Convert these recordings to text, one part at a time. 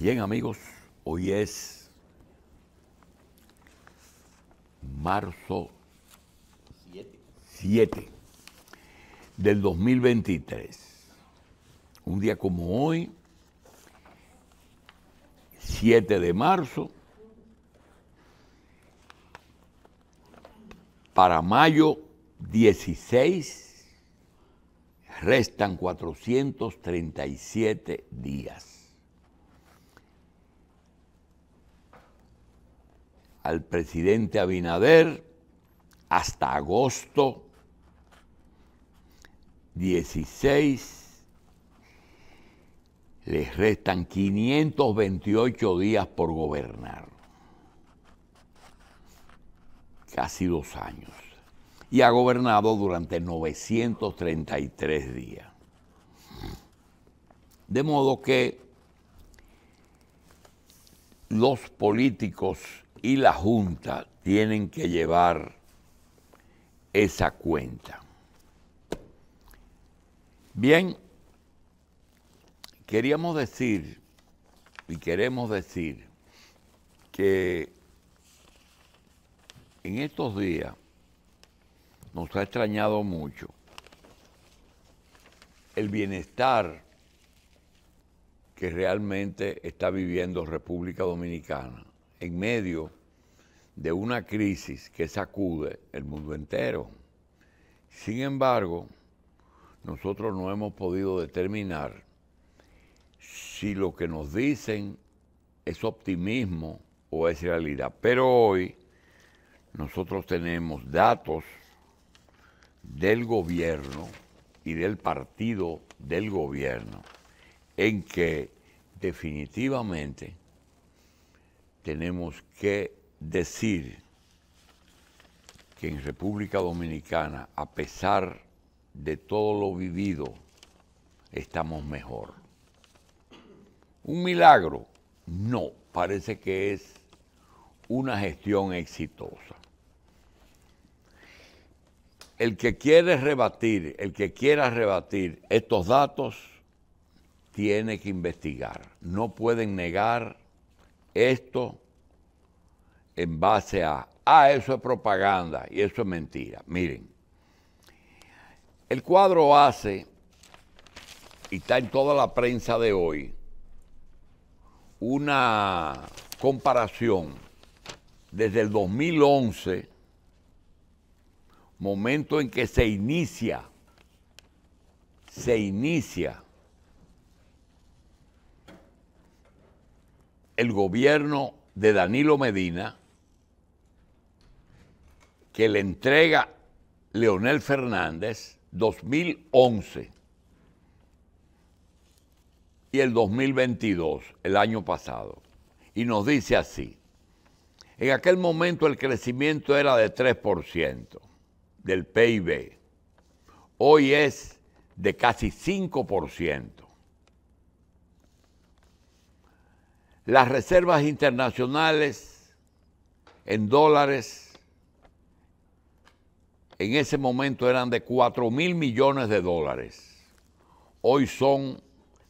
Bien amigos, hoy es marzo 7 del 2023. Un día como hoy, 7 de marzo, para mayo 16 restan 437 días. al presidente Abinader hasta agosto 16. Les restan 528 días por gobernar. Casi dos años. Y ha gobernado durante 933 días. De modo que los políticos y la Junta tienen que llevar esa cuenta. Bien, queríamos decir y queremos decir que en estos días nos ha extrañado mucho el bienestar que realmente está viviendo República Dominicana en medio de una crisis que sacude el mundo entero. Sin embargo, nosotros no hemos podido determinar si lo que nos dicen es optimismo o es realidad. Pero hoy nosotros tenemos datos del gobierno y del partido del gobierno en que definitivamente tenemos que decir que en República Dominicana, a pesar de todo lo vivido, estamos mejor. ¿Un milagro? No, parece que es una gestión exitosa. El que quiere rebatir, el que quiera rebatir estos datos, tiene que investigar. No pueden negar esto en base a, ah, eso es propaganda y eso es mentira. Miren, el cuadro hace, y está en toda la prensa de hoy, una comparación desde el 2011, momento en que se inicia, se inicia el gobierno de Danilo Medina, que le entrega Leonel Fernández 2011 y el 2022, el año pasado. Y nos dice así, en aquel momento el crecimiento era de 3% del PIB, hoy es de casi 5%. las reservas internacionales en dólares en ese momento eran de 4 mil millones de dólares. Hoy son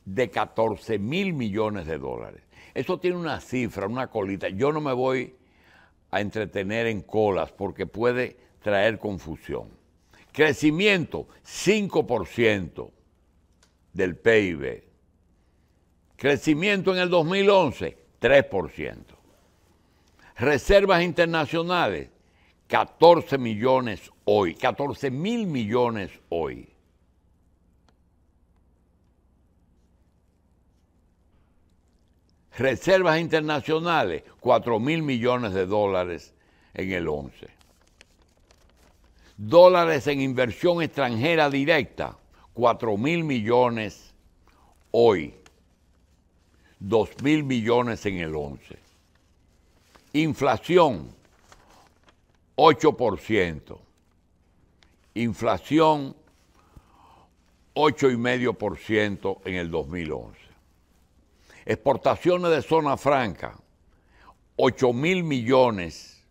de 14 mil millones de dólares. Eso tiene una cifra, una colita. Yo no me voy a entretener en colas porque puede traer confusión. Crecimiento, 5% del PIB. Crecimiento en el 2011, 3%. Reservas internacionales, 14 millones hoy, 14 mil millones hoy. Reservas internacionales, 4 mil millones de dólares en el 11. Dólares en inversión extranjera directa, 4 mil millones hoy. 2 mil millones en el 11. Inflación, 8%. Inflación, 8,5% en el 2011. Exportaciones de zona franca, 8 mil millones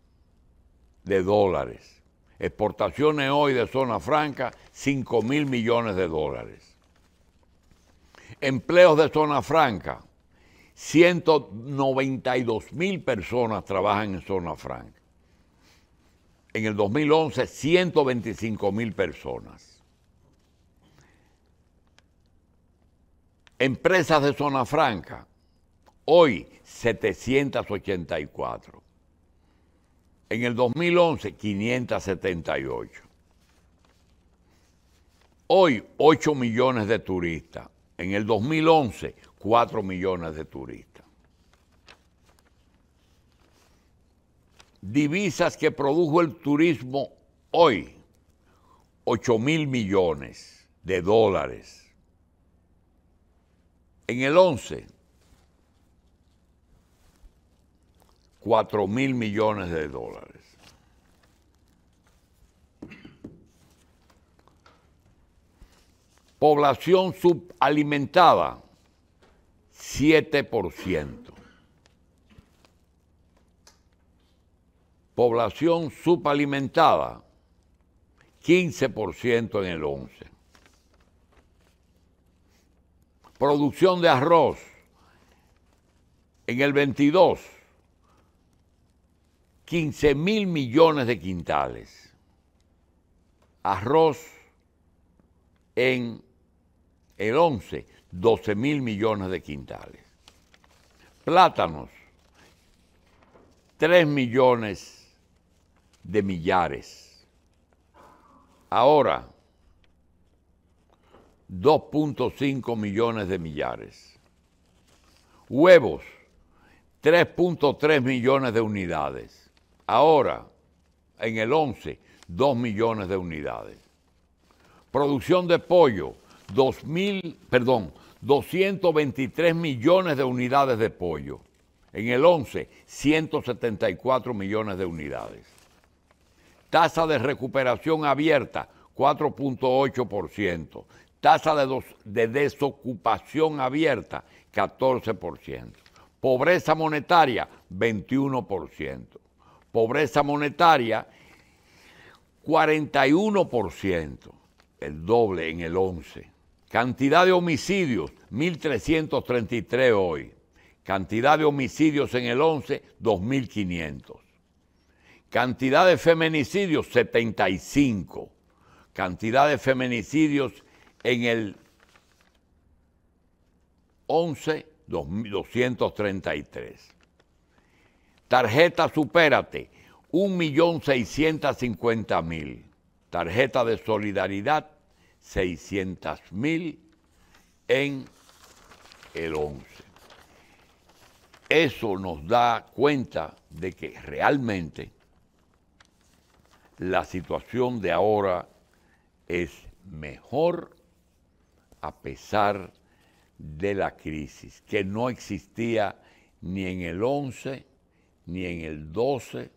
de dólares. Exportaciones hoy de zona franca, 5 mil millones de dólares. Empleos de zona franca, 192 mil personas trabajan en zona franca. En el 2011, 125 mil personas. Empresas de zona franca, hoy 784. En el 2011, 578. Hoy 8 millones de turistas. En el 2011, 4 millones de turistas. Divisas que produjo el turismo hoy, 8 mil millones de dólares. En el 11, 4 mil millones de dólares. Población subalimentada, 7%. Población subalimentada, 15% en el 11. Producción de arroz, en el 22, 15 mil millones de quintales. Arroz en el 11, 12 mil millones de quintales. Plátanos, 3 millones de millares. Ahora, 2.5 millones de millares. Huevos, 3.3 millones de unidades. Ahora, en el 11, 2 millones de unidades. Producción de pollo, 2000, perdón, 223 millones de unidades de pollo. En el 11, 174 millones de unidades. Tasa de recuperación abierta, 4.8%. Tasa de, de desocupación abierta, 14%. Pobreza monetaria, 21%. Pobreza monetaria, 41%. El doble en el 11 Cantidad de homicidios, 1.333 hoy. Cantidad de homicidios en el 11, 2.500. Cantidad de feminicidios, 75. Cantidad de feminicidios en el 11, 233. Tarjeta Supérate, 1.650.000. Tarjeta de Solidaridad, 600.000 en el 11. Eso nos da cuenta de que realmente la situación de ahora es mejor a pesar de la crisis, que no existía ni en el 11, ni en el 12,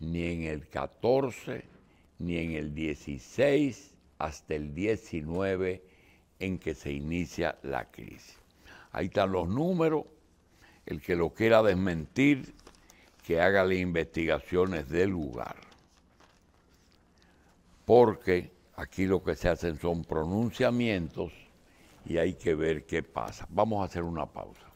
ni en el 14, ni en el 16, hasta el 19 en que se inicia la crisis. Ahí están los números, el que lo quiera desmentir, que haga las investigaciones del lugar. Porque aquí lo que se hacen son pronunciamientos y hay que ver qué pasa. Vamos a hacer una pausa.